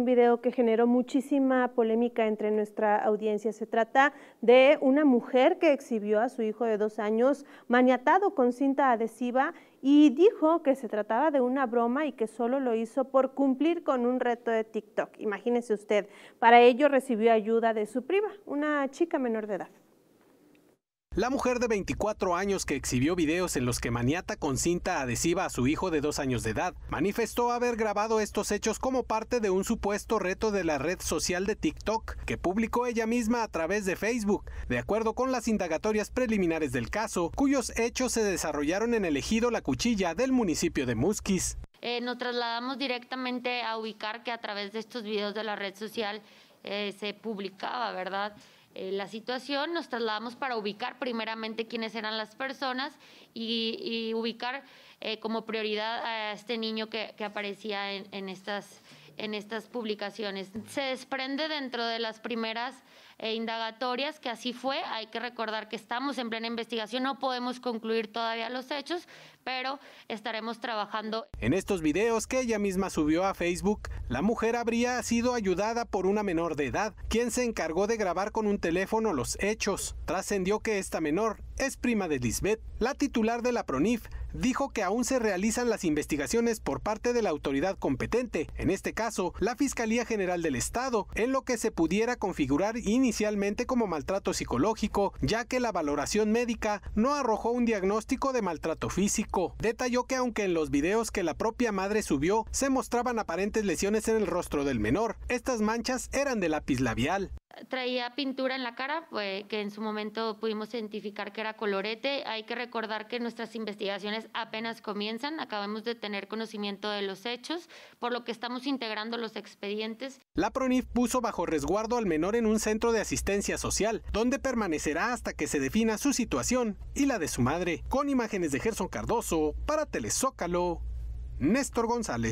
Un video que generó muchísima polémica entre nuestra audiencia. Se trata de una mujer que exhibió a su hijo de dos años maniatado con cinta adhesiva y dijo que se trataba de una broma y que solo lo hizo por cumplir con un reto de TikTok. Imagínese usted, para ello recibió ayuda de su prima, una chica menor de edad. La mujer de 24 años que exhibió videos en los que maniata con cinta adhesiva a su hijo de dos años de edad manifestó haber grabado estos hechos como parte de un supuesto reto de la red social de TikTok que publicó ella misma a través de Facebook, de acuerdo con las indagatorias preliminares del caso, cuyos hechos se desarrollaron en el ejido La Cuchilla del municipio de Musquis. Eh, nos trasladamos directamente a ubicar que a través de estos videos de la red social eh, se publicaba, ¿verdad? Eh, la situación, nos trasladamos para ubicar primeramente quiénes eran las personas y, ubicar eh, como prioridad a este niño que, aparecía estas, en estas publicaciones. Se desprende dentro de las primeras e indagatorias, que así fue. Hay que recordar que estamos en plena investigación, no podemos concluir todavía los hechos, pero estaremos trabajando. En estos videos que ella misma subió a Facebook, la mujer habría sido ayudada por una menor de edad, quien se encargó de grabar con un teléfono los hechos. Trascendió que esta menor es prima de Lisbeth. La titular de la PRONIF dijo que aún se realizan las investigaciones por parte de la autoridad competente, en este caso la Fiscalía General del Estado, en lo que se pudiera configurar inicialmente inicialmente como maltrato psicológico, ya que la valoración médica no arrojó un diagnóstico de maltrato físico. Detalló que aunque en los videos que la propia madre subió se mostraban aparentes lesiones en el rostro del menor, estas manchas eran de lápiz labial traía pintura en la cara, que en su momento pudimos identificar que era colorete. Hay que recordar que nuestras investigaciones apenas comienzan, acabamos de tener conocimiento de los hechos, por lo que estamos integrando los expedientes. La PRONIF puso bajo resguardo al menor en un centro de asistencia social, donde permanecerá hasta que se defina su situación y la de su madre. Con imágenes de Gerson Cardoso, para Telezócalo, Néstor González.